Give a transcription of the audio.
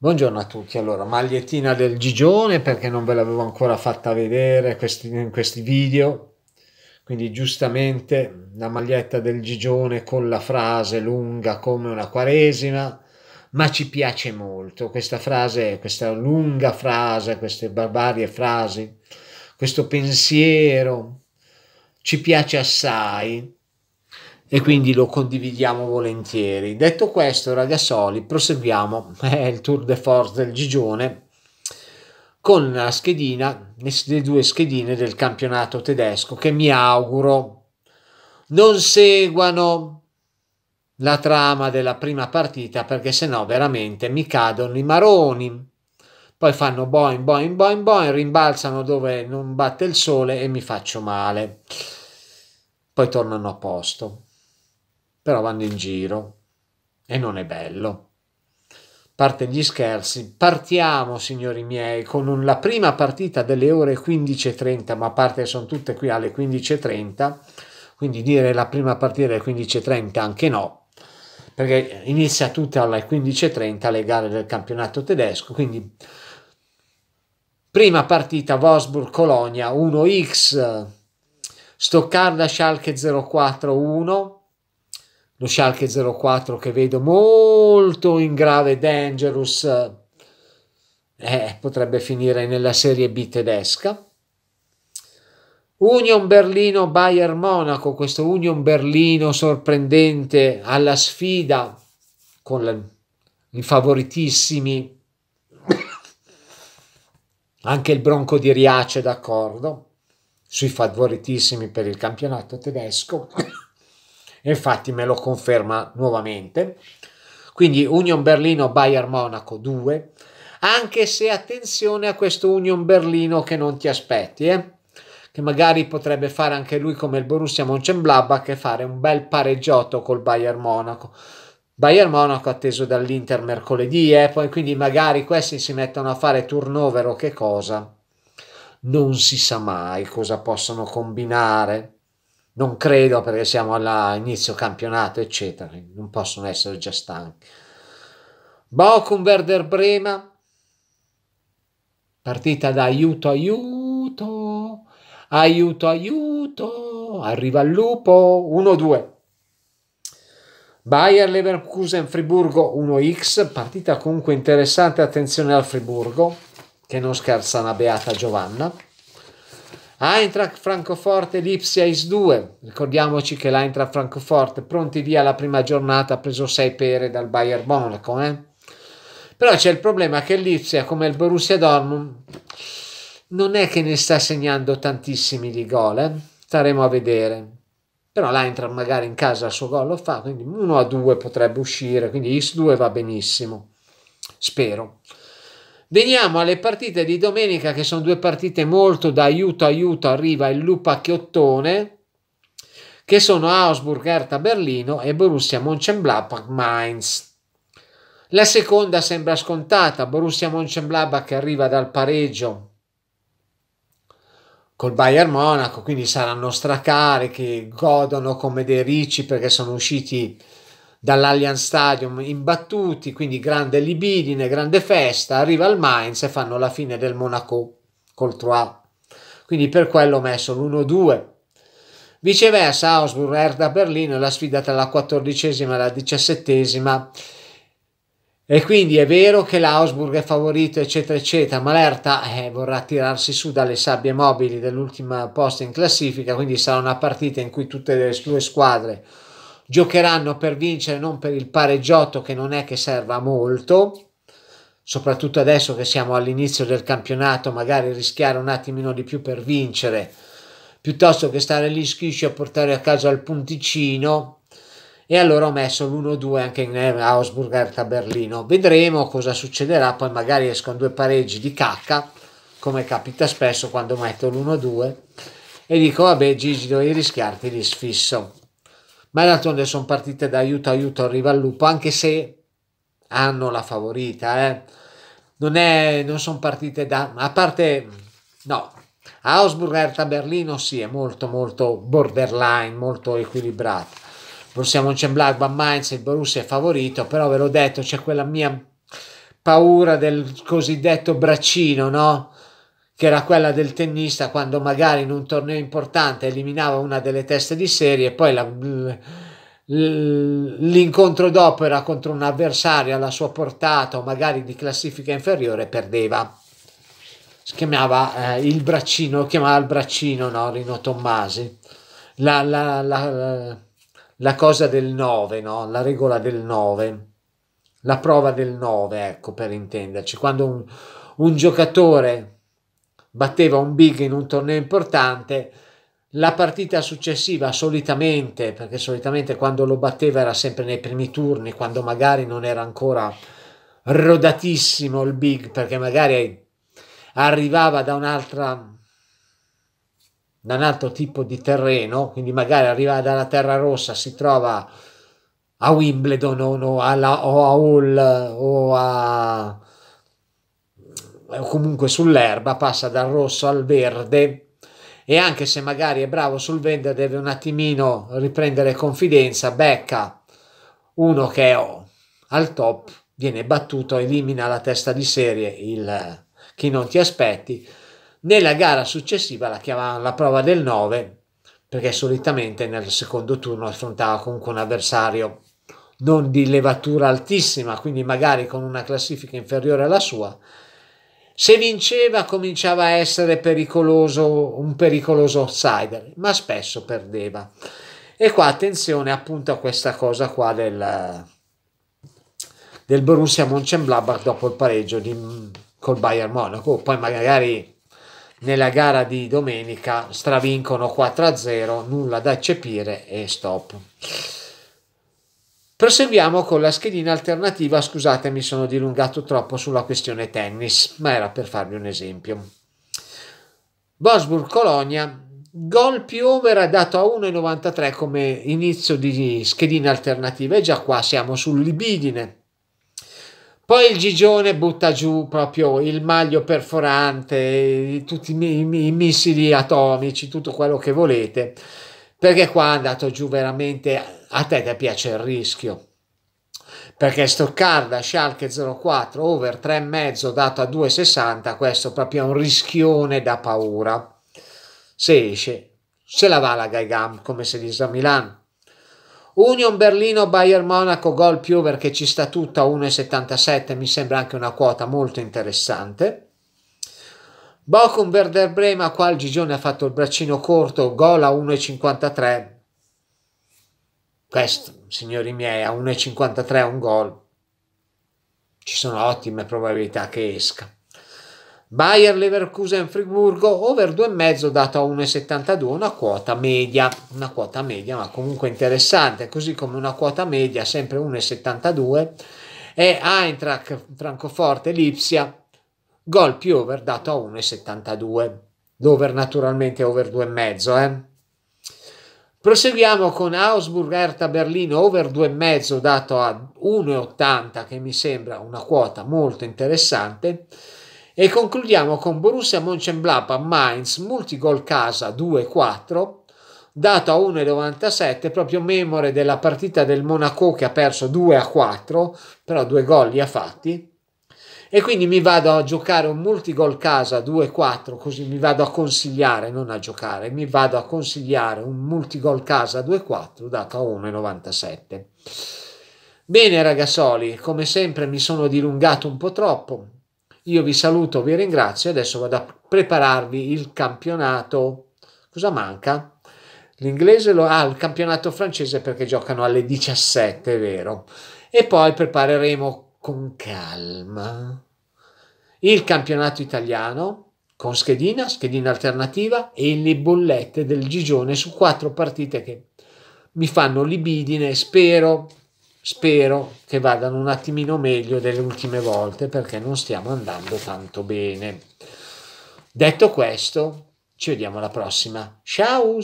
Buongiorno a tutti, allora magliettina del Gigione perché non ve l'avevo ancora fatta vedere questi, in questi video, quindi giustamente la maglietta del Gigione con la frase lunga come una quaresima, ma ci piace molto questa frase, questa lunga frase, queste barbarie frasi, questo pensiero, ci piace assai e quindi lo condividiamo volentieri. Detto questo, ragazzoli, proseguiamo È eh, il tour de force del Gigione con la schedina, le due schedine del campionato tedesco che mi auguro non seguano la trama della prima partita perché sennò veramente mi cadono i maroni. Poi fanno boing, boing, boing, boing, rimbalzano dove non batte il sole e mi faccio male. Poi tornano a posto però vanno in giro e non è bello. Parte gli scherzi, partiamo signori miei con la prima partita delle ore 15.30, ma a parte sono tutte qui alle 15.30, quindi dire la prima partita alle 15.30 anche no, perché inizia tutta alle 15.30 le gare del campionato tedesco, quindi prima partita Wolfsburg-Colonia 1x, Stoccarda-Schalke 041 lo Schalke 04 che vedo molto in grave dangerous eh, potrebbe finire nella Serie B tedesca. Union Berlino Bayern Monaco, questo Union Berlino sorprendente alla sfida con la, i favoritissimi anche il Bronco di Riace d'accordo sui favoritissimi per il campionato tedesco. E infatti me lo conferma nuovamente. Quindi Union Berlino Bayern Monaco 2, anche se attenzione a questo Union Berlino che non ti aspetti, eh? che magari potrebbe fare anche lui come il Borussia Mönchengladbach e fare un bel pareggiotto col Bayern Monaco. Bayern Monaco atteso dall'Inter mercoledì, eh? Poi, quindi magari questi si mettono a fare turnover o che cosa. Non si sa mai cosa possono combinare non credo perché siamo all'inizio campionato, eccetera, non possono essere già stanchi. Bocum Werder Brema, partita da aiuto, aiuto, aiuto, aiuto, arriva il lupo, 1-2. Bayer Leverkusen Friburgo 1x, partita comunque interessante, attenzione al Friburgo, che non scherza una beata Giovanna. Eintracht Francoforte Lipsia is 2. Ricordiamoci che l'Eintracht Francoforte, pronti via la prima giornata, ha preso 6 pere dal Bayern Monaco. Eh? Però c'è il problema che l'Ipsia, come il Borussia Dortmund, non è che ne sta segnando tantissimi di gol. Eh? Staremo a vedere però l'Eintracht magari in casa il suo gol lo fa, quindi 1 a 2 potrebbe uscire, quindi X2 va benissimo, spero. Veniamo alle partite di domenica che sono due partite molto da aiuto aiuto, arriva il Lupacchiottone che sono Augsburg, Hertha Berlino e Borussia Mönchengladbach Mainz. La seconda sembra scontata, Borussia Mönchengladbach arriva dal pareggio col Bayern Monaco, quindi saranno stracari, che godono come dei ricci perché sono usciti dall'Allianz Stadium imbattuti, quindi grande libidine, grande festa, arriva il Mainz e fanno la fine del Monaco col 3 quindi per quello ho messo l'1-2. Viceversa, Augsburg Erda Berlino la sfida tra la quattordicesima e la diciassettesima. E quindi è vero che l'Augsburg è favorito, eccetera, eccetera, ma l'Erta eh, vorrà tirarsi su dalle sabbie mobili dell'ultima posta in classifica, quindi sarà una partita in cui tutte le sue squadre giocheranno per vincere, non per il pareggiotto che non è che serva molto, soprattutto adesso che siamo all'inizio del campionato, magari rischiare un attimino di più per vincere, piuttosto che stare lì schisci a portare a casa il punticino. E allora ho messo l'1-2 anche in eh, Augsburg a Berlino. Vedremo cosa succederà, poi magari escono due pareggi di cacca, come capita spesso quando metto l'1-2 e dico vabbè Gigi dovevi rischiarti l'isfisso ma d'altronde sono partite da aiuto aiuto arriva al lupo anche se hanno la favorita eh. non, è, non sono partite da a parte no Augsburg Hertha Berlino sì è molto molto borderline molto equilibrata Borussia Mönchengladbach Mainz il Borussia è favorito però ve l'ho detto c'è quella mia paura del cosiddetto braccino no? che era quella del tennista quando magari in un torneo importante eliminava una delle teste di serie e poi la, l'incontro dopo era contro un avversario alla sua portata o magari di classifica inferiore perdeva si chiamava eh, il braccino chiamava il braccino no? Rino Tommasi la, la, la, la cosa del 9 no? la regola del 9 la prova del 9 ecco per intenderci quando un, un giocatore batteva un big in un torneo importante, la partita successiva solitamente, perché solitamente quando lo batteva era sempre nei primi turni, quando magari non era ancora rodatissimo il big, perché magari arrivava da un'altra da un altro tipo di terreno, quindi magari arriva dalla Terra Rossa, si trova a Wimbledon o, no, alla, o a Hall o a o comunque sull'erba, passa dal rosso al verde e anche se magari è bravo sul vendere deve un attimino riprendere confidenza, becca uno che è al top, viene battuto, elimina la testa di serie il, chi non ti aspetti. Nella gara successiva la chiamavano la prova del 9 perché solitamente nel secondo turno affrontava comunque un avversario non di levatura altissima, quindi magari con una classifica inferiore alla sua se vinceva cominciava a essere pericoloso, un pericoloso outsider, ma spesso perdeva. E qua attenzione appunto a questa cosa qua del, del Borussia Mönchengladbach dopo il pareggio di, col Bayern Monaco. Poi magari nella gara di domenica stravincono 4-0, nulla da eccepire e stop. Proseguiamo con la schedina alternativa, scusate mi sono dilungato troppo sulla questione tennis, ma era per farvi un esempio. Bosburg-Colonia, gol più over ha dato a 1,93 come inizio di schedina alternativa e già qua siamo sull'ibidine. Poi il Gigione butta giù proprio il maglio perforante, tutti i missili atomici, tutto quello che volete perché qua è andato giù veramente a te ti piace il rischio perché Stoccarda Schalke 04 over 3,5 dato a 2,60 questo proprio è un rischione da paura se esce se la va la Gaigam come si dice a Milano Union Berlino Bayern Monaco gol più perché ci sta tutta 1,77 mi sembra anche una quota molto interessante Bochum Verder Brema, qua il Gigione ha fatto il braccino corto, gol a 1,53. Questo, signori miei, a 1,53 un gol. Ci sono ottime probabilità che esca. Bayer Leverkusen Friburgo, over 2,5 dato a 1,72, una quota media, una quota media ma comunque interessante, così come una quota media sempre 1,72 e Eintracht Francoforte Lipsia Gol più over dato a 1,72. L'over naturalmente è over 2,5. Eh? Proseguiamo con Augsburg Erta Berlino over 2,5 dato a 1,80 che mi sembra una quota molto interessante. E concludiamo con Borussia Mönchengladbach Mainz multigol casa 2,4 dato a 1,97 proprio memore della partita del Monaco che ha perso 2 a 4 però due gol li ha fatti e quindi mi vado a giocare un multigol casa 2-4, così mi vado a consigliare, non a giocare, mi vado a consigliare un multigol casa 2-4 dato a 1,97. Bene ragazzoli, come sempre mi sono dilungato un po' troppo, io vi saluto, vi ringrazio adesso vado a prepararvi il campionato. Cosa manca? L'inglese lo ha ah, il campionato francese perché giocano alle 17, è vero? E poi prepareremo con calma il campionato italiano con schedina, schedina alternativa e le bollette del Gigione su quattro partite che mi fanno libidine. Spero, spero che vadano un attimino meglio delle ultime volte perché non stiamo andando tanto bene. Detto questo, ci vediamo alla prossima. Ciao!